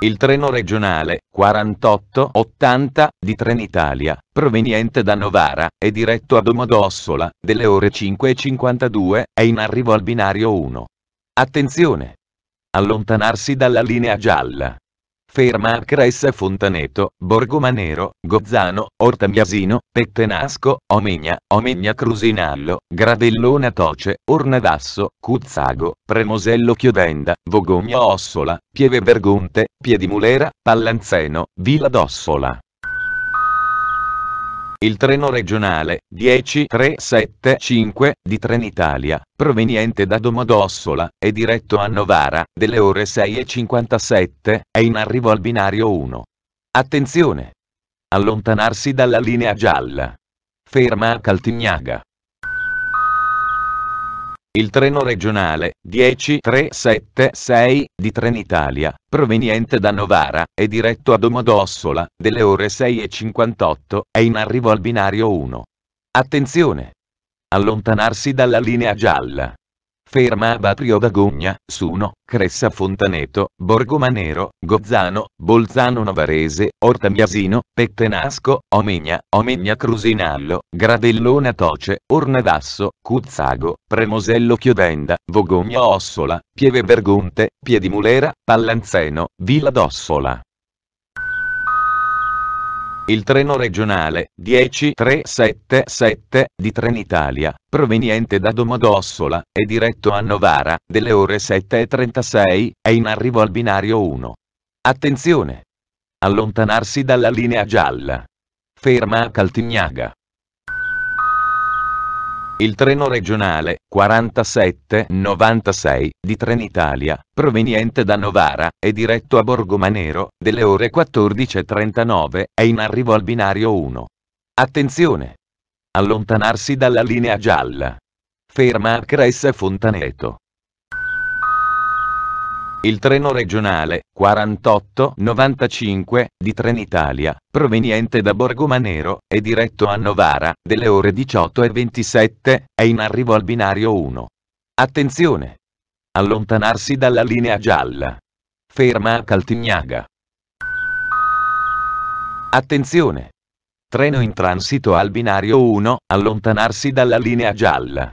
Il treno regionale 4880 di Trenitalia, proveniente da Novara è diretto a Domodossola, delle ore 5.52, è in arrivo al binario 1. Attenzione! Allontanarsi dalla linea gialla. Ferma a Cressa Fontaneto, Borgomanero, Gozzano, Ortamiasino, Pettenasco, Omegna, Omegna Crusinallo, Gradellona Toce, Ornadasso, Cuzzago, Premosello Chiodenda, Vogogna Ossola, Pieve Vergonte, Piedimulera, Pallanzeno, Villa d'Ossola, il treno regionale 10375 di Trenitalia, proveniente da Domodossola, è diretto a Novara, delle ore 6.57, è in arrivo al binario 1. Attenzione! Allontanarsi dalla linea gialla. Ferma a Caltignaga. Il treno regionale 10376 di Trenitalia, proveniente da Novara, è diretto a Domodossola, delle ore 6.58, è in arrivo al binario 1. Attenzione! Allontanarsi dalla linea gialla. Ferma Batrio D'Agogna, Suno, Cressa Fontaneto, Borgomanero, Gozzano, Bolzano Novarese, Ortamiasino, Pettenasco, Omegna, Omegna Crusinallo, Gradellona Toce, Ornadasso, Cuzzago, Premosello Chiodenda, Vogogna Ossola, Pieve Bergonte, Piedimulera, Pallanzeno, Villa d'Ossola. Il treno regionale 10377 di Trenitalia, proveniente da Domodossola, è diretto a Novara, delle ore 7.36, è in arrivo al binario 1. Attenzione! Allontanarsi dalla linea gialla. Ferma a Caltignaga. Il treno regionale 4796 di Trenitalia, proveniente da Novara, è diretto a Borgomanero, delle ore 14.39, è in arrivo al binario 1. Attenzione! Allontanarsi dalla linea gialla. Ferma a Cressa Fontaneto. Il treno regionale 4895 di Trenitalia, proveniente da Borgomanero, e diretto a Novara, delle ore 18 e 27, è in arrivo al binario 1. Attenzione! Allontanarsi dalla linea gialla. Ferma a Caltignaga. Attenzione! Treno in transito al binario 1, allontanarsi dalla linea gialla.